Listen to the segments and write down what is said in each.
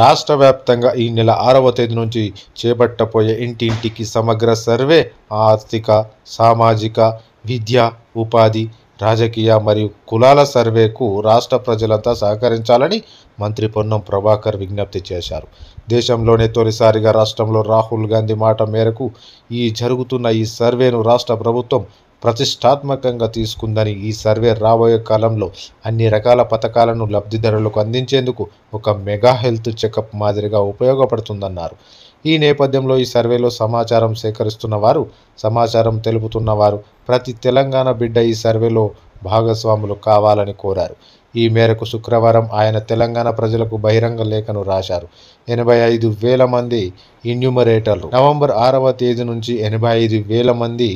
రాష్ట్ర వ్యాప్తంగా ఈ నెల ఆరవ తేదీ నుంచి చేపట్టబోయే ఇంటింటికి సమగ్ర సర్వే ఆర్థిక సామాజిక విద్య ఉపాధి రాజకీయ మరియు కులాల సర్వేకు రాష్ట్ర ప్రజలంతా సహకరించాలని మంత్రి పొన్నం ప్రభాకర్ విజ్ఞప్తి చేశారు దేశంలోనే తొలిసారిగా రాష్ట్రంలో రాహుల్ గాంధీ మాట మేరకు ఈ జరుగుతున్న ఈ సర్వేను రాష్ట్ర ప్రభుత్వం ప్రతిష్టాత్మకంగా తీసుకుందని ఈ సర్వే రాబోయే కాలంలో అన్ని రకాల పథకాలను లబ్ధిదారులకు అందించేందుకు ఒక మెగా హెల్త్ చెకప్ మాదిరిగా ఉపయోగపడుతుందన్నారు ఈ నేపథ్యంలో ఈ సర్వేలో సమాచారం సేకరిస్తున్న వారు సమాచారం తెలుపుతున్న వారు ప్రతి తెలంగాణ బిడ్డ ఈ సర్వేలో భాగస్వాములు కావాలని కోరారు ఈ మేరకు శుక్రవారం ఆయన తెలంగాణ ప్రజలకు బహిరంగ లేఖను రాశారు ఎనభై ఐదు వేల మంది ఇన్యూమరేటర్లు నవంబర్ ఆరవ తేదీ నుంచి ఎనభై ఐదు వేల మంది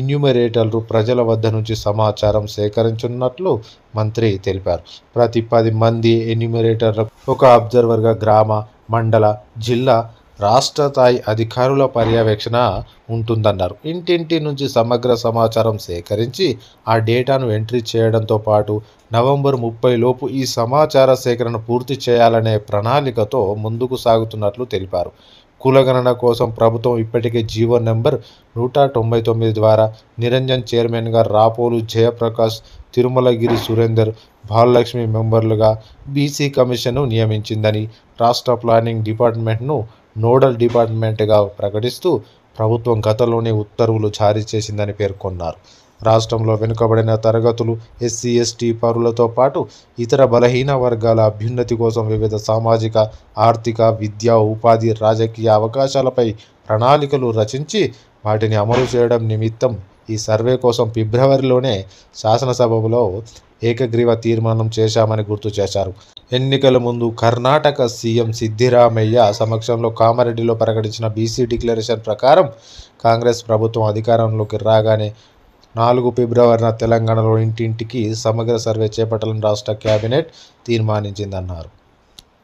ఇన్యూమరేటర్లు ప్రజల వద్ద నుంచి సమాచారం సేకరించున్నట్లు మంత్రి తెలిపారు ప్రతి పది మంది ఎన్యూమరేటర్లకు ఒక అబ్జర్వర్గా గ్రామ మండల జిల్లా రాష్ట్ర స్థాయి అధికారుల పర్యవేక్షణ ఉంటుందన్నారు ఇంటింటి నుంచి సమగ్ర సమాచారం సేకరించి ఆ డేటాను ఎంట్రీ చేయడంతో పాటు నవంబర్ ముప్పై లోపు ఈ సమాచార సేకరణ పూర్తి చేయాలనే ప్రణాళికతో ముందుకు సాగుతున్నట్లు తెలిపారు కులగణన కోసం ప్రభుత్వం ఇప్పటికే జీవో నెంబర్ నూట తొంభై తొమ్మిది ద్వారా నిరంజన్ చైర్మన్గా రాపోలు జయప్రకాష్ తిరుమలగిరి సురేందర్ బాలలక్ష్మి మెంబర్లుగా బీసీ కమిషన్ను నియమించిందని రాష్ట్ర ప్లానింగ్ డిపార్ట్మెంట్ను నోడల్ డిపార్ట్మెంట్గా ప్రకటిస్తూ ప్రభుత్వం గతంలోనే ఉత్తర్వులు జారీ చేసిందని పేర్కొన్నారు రాష్ట్రంలో వెనుకబడిన తరగతులు ఎస్సీ ఎస్టీ పరులతో పాటు ఇతర బలహీన వర్గాల అభ్యున్నతి కోసం వివిధ సామాజిక ఆర్థిక విద్యా ఉపాధి రాజకీయ అవకాశాలపై ప్రణాళికలు రచించి వాటిని అమలు చేయడం నిమిత్తం ఈ సర్వే కోసం ఫిబ్రవరిలోనే శాసనసభలో ఏకగ్రీవ తీర్మానం చేశామని గుర్తు చేశారు ఎన్నికల ముందు కర్ణాటక సీఎం సిద్ధిరామయ్య సమక్షంలో కామారెడ్డిలో ప్రకటించిన బీసీ డిక్లరేషన్ ప్రకారం కాంగ్రెస్ ప్రభుత్వం అధికారంలోకి రాగానే నాలుగు ఫిబ్రవరిన తెలంగాణలో ఇంటింటికి సమగ్ర సర్వే చేపట్టాలని రాష్ట్ర కేబినెట్ తీర్మానించిందన్నారు